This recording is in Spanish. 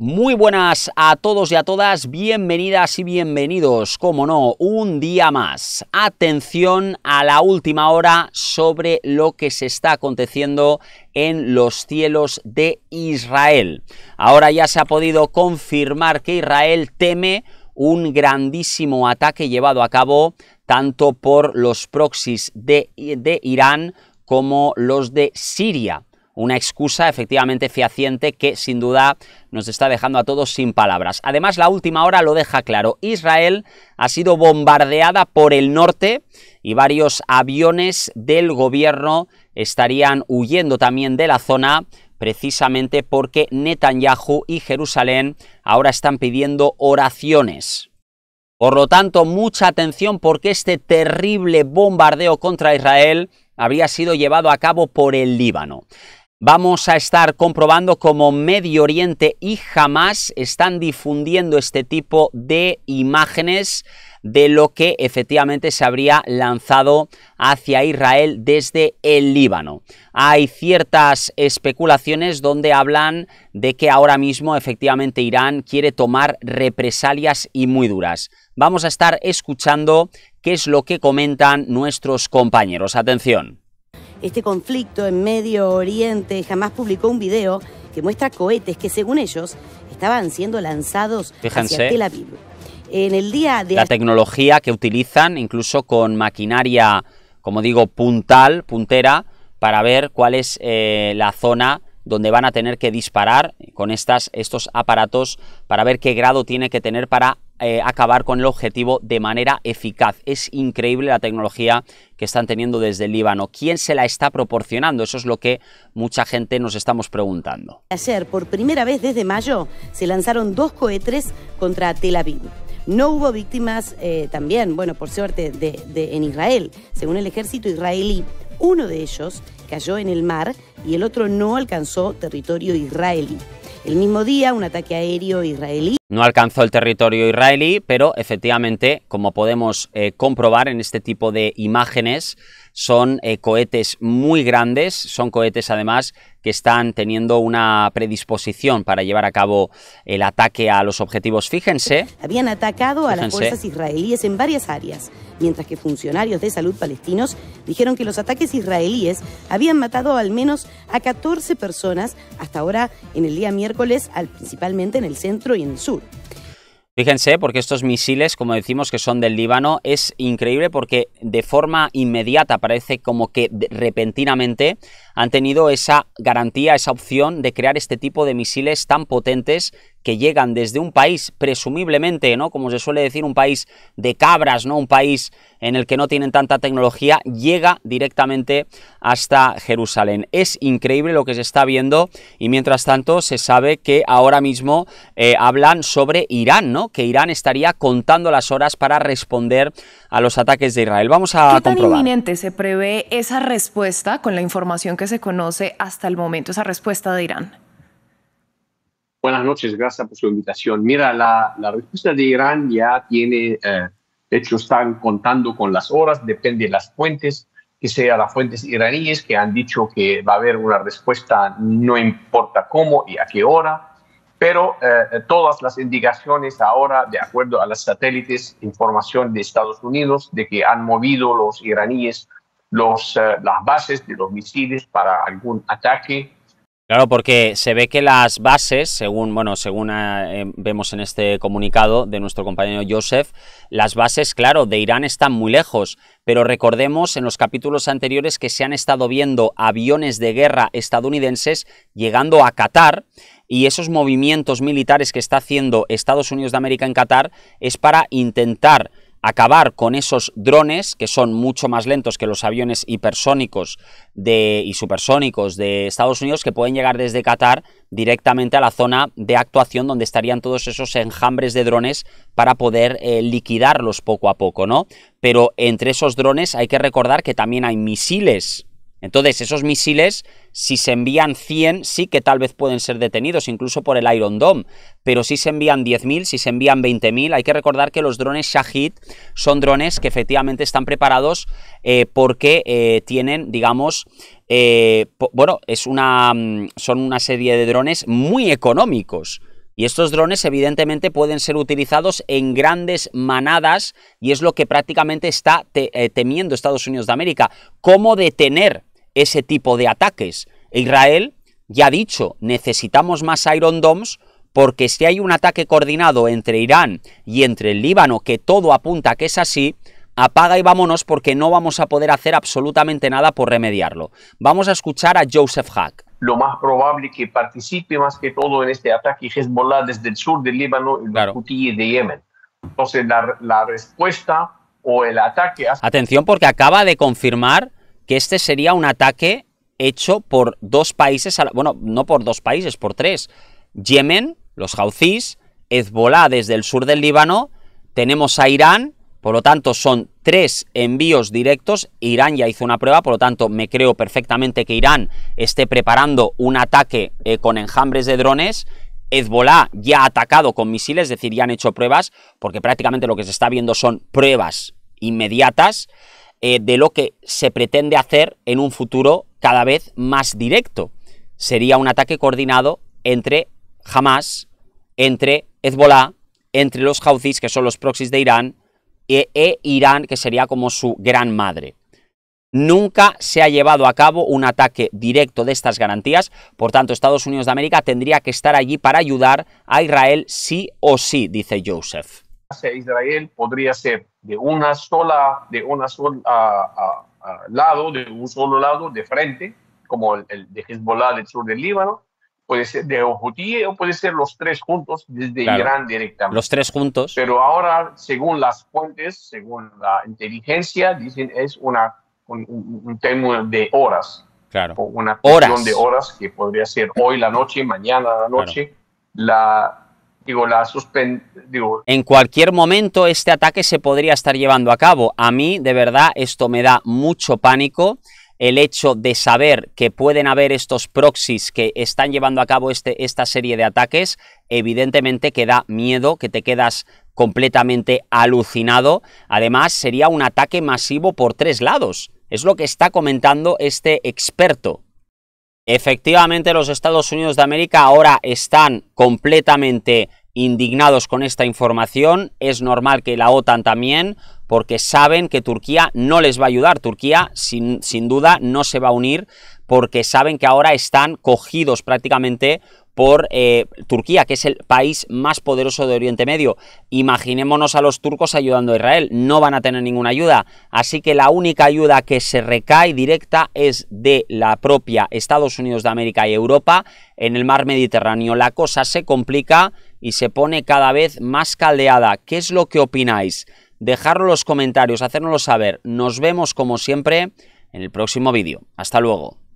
Muy buenas a todos y a todas, bienvenidas y bienvenidos, como no, un día más. Atención a la última hora sobre lo que se está aconteciendo en los cielos de Israel. Ahora ya se ha podido confirmar que Israel teme un grandísimo ataque llevado a cabo tanto por los proxies de, de Irán como los de Siria una excusa efectivamente fehaciente que sin duda nos está dejando a todos sin palabras. Además, la última hora lo deja claro. Israel ha sido bombardeada por el norte y varios aviones del gobierno estarían huyendo también de la zona precisamente porque Netanyahu y Jerusalén ahora están pidiendo oraciones. Por lo tanto, mucha atención porque este terrible bombardeo contra Israel habría sido llevado a cabo por el Líbano. Vamos a estar comprobando cómo Medio Oriente y Jamás están difundiendo este tipo de imágenes de lo que efectivamente se habría lanzado hacia Israel desde el Líbano. Hay ciertas especulaciones donde hablan de que ahora mismo efectivamente Irán quiere tomar represalias y muy duras. Vamos a estar escuchando qué es lo que comentan nuestros compañeros. Atención este conflicto en Medio Oriente, jamás publicó un video que muestra cohetes que, según ellos, estaban siendo lanzados hacia Tel Aviv. En el día de... La tecnología que utilizan, incluso con maquinaria, como digo, puntal, puntera, para ver cuál es eh, la zona donde van a tener que disparar con estas, estos aparatos para ver qué grado tiene que tener para eh, acabar con el objetivo de manera eficaz. Es increíble la tecnología que están teniendo desde el Líbano. ¿Quién se la está proporcionando? Eso es lo que mucha gente nos estamos preguntando. Ayer, por primera vez desde mayo, se lanzaron dos cohetes contra Tel Aviv. No hubo víctimas eh, también, bueno, por suerte, de, en Israel. Según el ejército israelí, uno de ellos cayó en el mar y el otro no alcanzó territorio israelí. El mismo día, un ataque aéreo israelí no alcanzó el territorio israelí, pero efectivamente, como podemos eh, comprobar en este tipo de imágenes, son eh, cohetes muy grandes, son cohetes además que están teniendo una predisposición para llevar a cabo el ataque a los objetivos. Fíjense. Habían atacado a las fuerzas israelíes en varias áreas, mientras que funcionarios de salud palestinos dijeron que los ataques israelíes habían matado al menos a 14 personas hasta ahora en el día miércoles, principalmente en el centro y en el sur. Fíjense, porque estos misiles, como decimos que son del Líbano, es increíble porque de forma inmediata parece como que repentinamente han tenido esa garantía, esa opción de crear este tipo de misiles tan potentes que llegan desde un país presumiblemente, ¿no? Como se suele decir, un país de cabras, ¿no? Un país en el que no tienen tanta tecnología, llega directamente hasta Jerusalén. Es increíble lo que se está viendo y mientras tanto se sabe que ahora mismo eh, hablan sobre Irán, ¿no? Que Irán estaría contando las horas para responder a los ataques de Israel. Vamos a ¿Qué tan inminente se prevé esa respuesta con la información que se conoce hasta el momento, esa respuesta de Irán? Buenas noches, gracias por su invitación. Mira, la, respuesta de Irán ya tiene, de eh, hecho están contando con las horas, depende de las fuentes, que sean las fuentes iraníes que han dicho que va a haber una respuesta, no importa cómo y a qué hora, pero eh, todas las indicaciones ahora, de acuerdo a las satélites, información de Estados Unidos, de que han movido los iraníes los, eh, las bases de los misiles para algún ataque Claro, porque se ve que las bases, según, bueno, según ah, eh, vemos en este comunicado de nuestro compañero Joseph, las bases, claro, de Irán están muy lejos, pero recordemos en los capítulos anteriores que se han estado viendo aviones de guerra estadounidenses llegando a Qatar y esos movimientos militares que está haciendo Estados Unidos de América en Qatar es para intentar acabar con esos drones que son mucho más lentos que los aviones hipersónicos de, y supersónicos de Estados Unidos que pueden llegar desde Qatar directamente a la zona de actuación donde estarían todos esos enjambres de drones para poder eh, liquidarlos poco a poco, ¿no? Pero entre esos drones hay que recordar que también hay misiles entonces, esos misiles, si se envían 100, sí que tal vez pueden ser detenidos, incluso por el Iron Dome. Pero si se envían 10.000, si se envían 20.000, hay que recordar que los drones Shahid son drones que efectivamente están preparados eh, porque eh, tienen, digamos, eh, bueno, es una, mm, son una serie de drones muy económicos. Y estos drones evidentemente pueden ser utilizados en grandes manadas y es lo que prácticamente está temiendo Estados Unidos de América. ¿Cómo detener ese tipo de ataques. Israel ya ha dicho, necesitamos más Iron Doms, porque si hay un ataque coordinado entre Irán y entre el Líbano, que todo apunta que es así, apaga y vámonos porque no vamos a poder hacer absolutamente nada por remediarlo. Vamos a escuchar a Joseph Hack. Lo más probable que participe más que todo en este ataque Hezbollah desde el sur del Líbano y claro. de Yemen. Entonces la respuesta o el ataque... Atención porque acaba de confirmar que este sería un ataque hecho por dos países, bueno, no por dos países, por tres. Yemen, los Houthis, Hezbollah desde el sur del Líbano, tenemos a Irán, por lo tanto son tres envíos directos. Irán ya hizo una prueba, por lo tanto me creo perfectamente que Irán esté preparando un ataque eh, con enjambres de drones. Hezbollah ya ha atacado con misiles, es decir, ya han hecho pruebas, porque prácticamente lo que se está viendo son pruebas inmediatas. Eh, de lo que se pretende hacer en un futuro cada vez más directo. Sería un ataque coordinado entre Hamas, entre Hezbollah, entre los Houthis, que son los proxies de Irán, e, e, Irán, que sería como su gran madre. Nunca se ha llevado a cabo un ataque directo de estas garantías, por tanto Estados Unidos de América tendría que estar allí para ayudar a Israel sí o sí, dice Joseph. Israel podría ser de una sola, de una sola lado, de un solo lado, de frente, como el, de Hezbollah del sur del Líbano, puede ser de Ojutí o puede ser los tres juntos desde Irán directamente. Los tres juntos. Pero ahora, según las fuentes, según la inteligencia, dicen es una, un, tema de horas. Claro. Una cuestión de horas que podría ser hoy la noche, mañana la noche. La, en cualquier momento este ataque se podría estar llevando a cabo. A mí, de verdad, esto me da mucho pánico el hecho de saber que pueden haber estos proxies que están llevando a cabo este, esta serie de ataques, evidentemente que da miedo, que te quedas completamente alucinado. Además, sería un ataque masivo por tres lados. Es lo que está comentando este experto. Efectivamente, los Estados Unidos de América ahora están completamente indignados con esta información. Es normal que la OTAN también, porque saben que Turquía no les va a ayudar. Turquía, sin, sin, duda, no se va a unir porque saben que ahora están cogidos prácticamente por eh, Turquía, que es el país más poderoso de Oriente Medio. Imaginémonos a los turcos ayudando a Israel, no van a tener ninguna ayuda. Así que la única ayuda que se recae directa es de la propia Estados Unidos de América y Europa en el mar Mediterráneo. La cosa se complica y se pone cada vez más caldeada. ¿Qué es lo que opináis? Dejadlo en los comentarios, hacérnoslo saber. Nos vemos como siempre en el próximo vídeo. Hasta luego.